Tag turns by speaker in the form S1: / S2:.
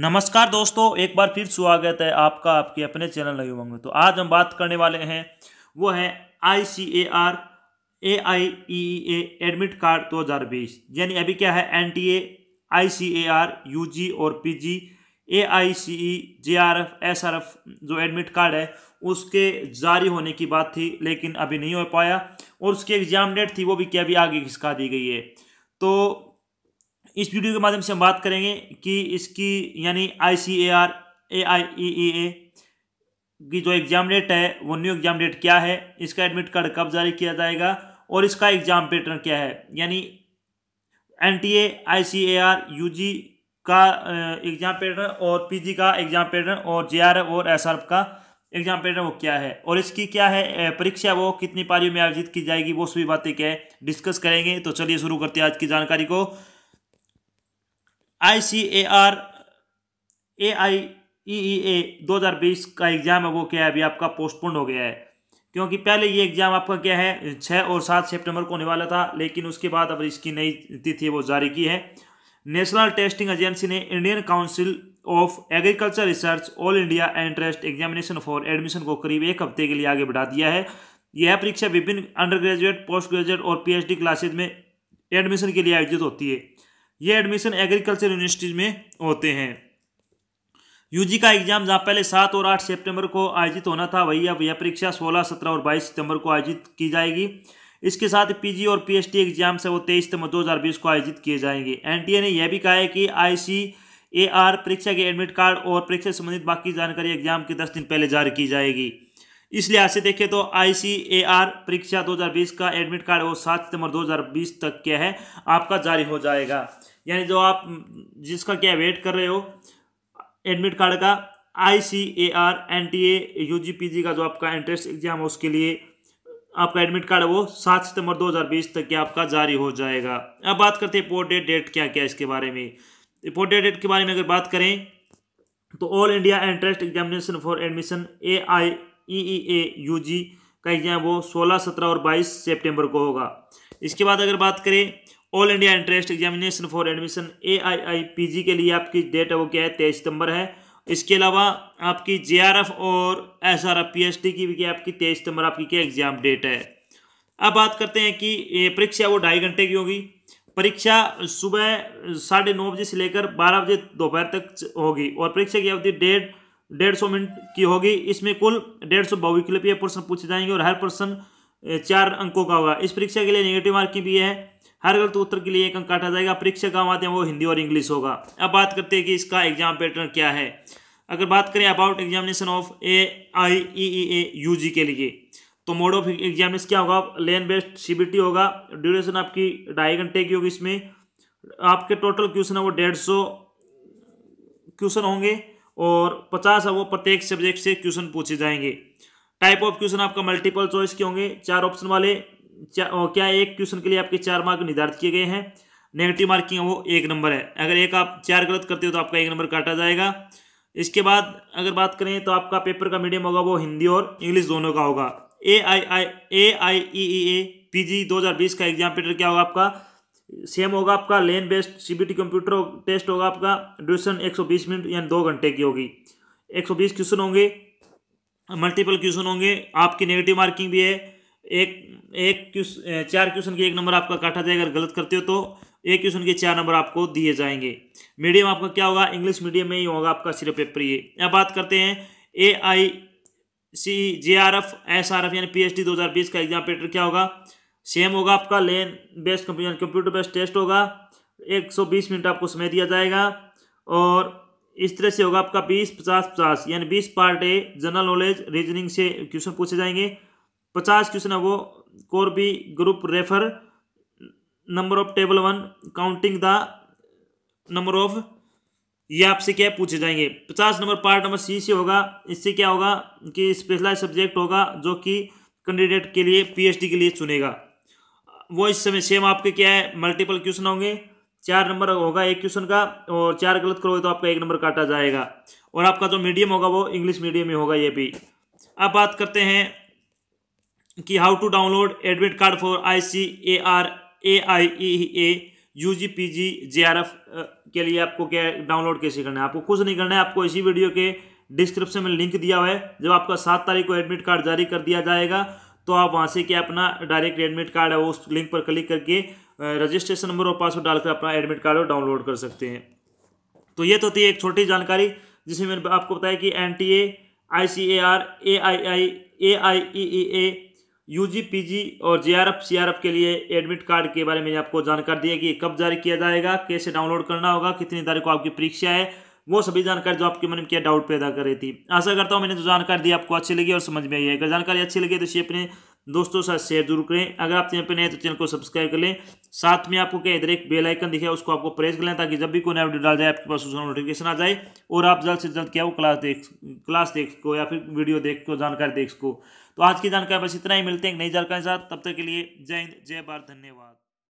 S1: नमस्कार दोस्तों एक बार फिर स्वागत है आपका आपके अपने चैनल लगे में तो आज हम बात करने वाले हैं वो है I C A R A I E E A admit card 2020 यानी अभी क्या है N T A I C A R U G और P G A I C E J R F S R F जो admit card है उसके जारी होने की बात थी लेकिन अभी नहीं हो पाया और उसकी एग्ज़ाम डेट थी वो भी क्या अभी आगे खिसका दी गई है तो इस वीडियो के माध्यम से हम बात करेंगे कि इसकी यानी आई C A R A I E ए की जो एग्ज़ाम डेट है वो न्यू एग्ज़ाम डेट क्या है इसका एडमिट कार्ड कब जारी किया जाएगा और इसका एग्ज़ाम पैटर्न क्या है यानी N T A I C A R U G का एग्ज़ाम पैटर्न और पी जी का एग्ज़ाम पैटर्न और जे आर और एस आर का एग्ज़ाम पैटर्न वो क्या है और इसकी क्या है परीक्षा वो कितनी पारियों में आयोजित की जाएगी वो सभी बातें क्या है डिस्कस करेंगे तो चलिए शुरू करते हैं आज की जानकारी को आई C A R A I E E ए दो का एग्ज़ाम है वो क्या है अभी आपका पोस्टपोन हो गया है क्योंकि पहले ये एग्ज़ाम आपका क्या है छः और सात सितंबर को होने वाला था लेकिन उसके बाद अब इसकी नई तिथि वो जारी की है नेशनल टेस्टिंग एजेंसी ने Indian Council of Agriculture Research All India entrance examination for admission को करीब एक हफ्ते के लिए आगे बढ़ा दिया है यह परीक्षा विभिन्न अंडर ग्रेजुएट पोस्ट ग्रेजुएट और पीएचडी क्लासेज में एडमिशन के लिए आयोजित होती है ये एडमिशन एग्रीकल्चर यूनिवर्सिटीज में होते हैं यूजी का एग्जाम जहाँ पहले सात और आठ सितंबर को आयोजित होना था वही अब यह परीक्षा सोलह सत्रह और बाईस सितंबर को आयोजित की जाएगी इसके साथ पीजी और पीएचडी एग्जाम से वो तेईस सितंबर बीस को आयोजित किए जाएंगे एनटीए ने यह भी कहा है कि आईसी परीक्षा के एडमिट कार्ड और परीक्षा से संबंधित बाकी जानकारी एग्जाम के दस दिन पहले जारी की जाएगी इस लिहाज से देखें तो आई परीक्षा 2020 का एडमिट कार्ड वो 7 सितंबर 2020 तक क्या है आपका जारी हो जाएगा यानी जो आप जिसका क्या वेट कर रहे हो एडमिट कार्ड का I C A R N T A U G P G का जो आपका एंट्रेंस एग्जाम है उसके लिए आपका एडमिट कार्ड वो सात सितंबर 2020 तक के आपका जारी हो जाएगा अब बात करते हैं पोर्ट डेट क्या क्या इसके बारे में पोर्ट डेट के बारे में अगर बात करें तो All India entrance examination for admission A I E U G का एग्जाम वो सोलह सत्रह और बाईस सेप्टेम्बर को होगा इसके बाद अगर बात करें All India entrance examination for admission A I I P G के लिए आपकी डेट है वो क्या है तेईस सितंबर है इसके अलावा आपकी जे आर एफ और S R F P H D की भी आपकी तेईस सितंबर आपकी क्या एग्जाम डेट है अब बात करते हैं कि परीक्षा वो ढाई घंटे की होगी परीक्षा सुबह साढ़े नौ बजे से लेकर बारह बजे दोपहर तक होगी और परीक्षा की अवधि डेढ़ डेढ़ सौ मिनट की होगी इसमें कुल डेढ़ सौ बहुविकल्पीय प्रश्न पूछे जाएंगे और हर प्रश्न चार अंकों का होगा इस परीक्षा के लिए नेगेटिव मार्किंग भी है हर गलत उत्तर के लिए एक अंक काटा जाएगा परीक्षा का आते हैं वो हिंदी और इंग्लिश होगा अब बात करते हैं कि इसका एग्जाम पैटर्न क्या है अगर बात करें about examination of A I E E A U G के लिए तो मोड ऑफ एग्जामिनेशन क्या होगा लेन बेस्ड सीबीटी होगा ड्यूरेशन आपकी ढाई घंटे की होगी इसमें आपके टोटल क्वेश्चन है वो डेढ़ सौ क्वेश्चन होंगे और पचास वो प्रत्येक सब्जेक्ट से क्वेश्चन पूछे जाएंगे टाइप ऑफ क्वेश्चन आपका मल्टीपल चॉइस के होंगे चार ऑप्शन वाले क्या एक क्वेश्चन के लिए आपके चार मार्क निर्धारित किए गए हैं नेगेटिव मार्किंग वो एक नंबर है अगर एक आप चार गलत करते हो तो आपका एक नंबर काटा जाएगा इसके बाद अगर बात करें तो आपका पेपर का मीडियम होगा वो हिंदी और इंग्लिश दोनों का होगा ए I I A I E E A P G दो हज़ार बीस का एग्जाम पेपर क्या होगा आपका सेम होगा आपका LAN based CBT computer test होगा आपका ड्यूरेशन 120 मिनट यानी दो घंटे की होगी 120 क्वेश्चन होंगे मल्टीपल क्वेश्चन होंगे आपकी नेगेटिव मार्किंग भी है एक एक चार क्वेश्चन के एक नंबर आपका काटा जाएगा अगर गलत करते हो तो एक क्वेश्चन के चार नंबर आपको दिए जाएंगे मीडियम आपका क्या होगा इंग्लिश मीडियम में ही होगा आपका सिर्फ पेपर ये अब बात करते हैं A I C J R F S R F यानी पी एच डी दो हज़ार बीस का एग्जाम पेपर क्या होगा सेम होगा आपका LAN based computer computer based test होगा 120 मिनट आपको समय दिया जाएगा और इस तरह से होगा आपका 20 50 50 यानी 20 part A general knowledge reasoning से क्वेश्चन पूछे जाएंगे 50 क्वेश्चन है वो core B group refer number of table one counting the number of ये आपसे क्या पूछे जाएंगे 50 नंबर पार्ट नंबर सी से होगा इससे क्या होगा कि स्पेशलाइज सब्जेक्ट होगा जो कि कैंडिडेट के लिए पीएचडी के लिए चुनेगा वो इस समय सेम आपके क्या है मल्टीपल क्वेश्चन होंगे चार नंबर होगा एक क्वेश्चन का और चार गलत करोगे तो आपका एक नंबर काटा जाएगा और आपका जो मीडियम होगा वो इंग्लिश मीडियम ही होगा ये भी अब बात करते हैं कि how to download admit card for I C A R A I E A U G P G J R F के लिए आपको क्या डाउनलोड कैसे करना है आपको कुछ नहीं करना है आपको इसी वीडियो के डिस्क्रिप्शन में लिंक दिया हुआ है जब आपका सात तारीख को एडमिट कार्ड जारी कर दिया जाएगा तो आप वहाँ से क्या अपना डायरेक्ट एडमिट कार्ड है वो उस लिंक पर क्लिक करके रजिस्ट्रेशन नंबर और पासवर्ड डालकर अपना एडमिट कार्ड डाउनलोड कर सकते हैं तो ये तो थी एक छोटी जानकारी जिसे मैंने आपको बताया कि N T A I C A R A I I A I E E A U G P G और J R F C R F के लिए एडमिट कार्ड के बारे में आपको जानकारी दी है कि कब जारी किया जाएगा कैसे डाउनलोड करना होगा कितनी तारीख को आपकी परीक्षा है वो सभी जानकारी जो आपके मन में क्या डाउट पैदा कर रही थी आशा करता हूँ मैंने जो जानकारी दी आपको अच्छी लगी और समझ में आई है अगर जानकारी अच्छी लगी तो इसे अपने दोस्तों साथ शेयर जरूर करें अगर आप चैनल पर नए तो चैनल को सब्सक्राइब कर लें साथ में आपको क्या इधर एक बेल आइकन दिखे उसको आपको प्रेस कर लें ताकि जब भी कोई नया वीडियो डाल जाए आपके पास उसका नोटिफिकेशन आ जाए और आप जल्द से जल्द क्या वो क्लास देख क्लास देख सको या फिर वीडियो देख को जानकारी देख सको तो आज की जानकारी बस इतना ही मिलते हैं नई जानकारी साथ तब तक के लिए जय हिंद जय भारत धन्यवाद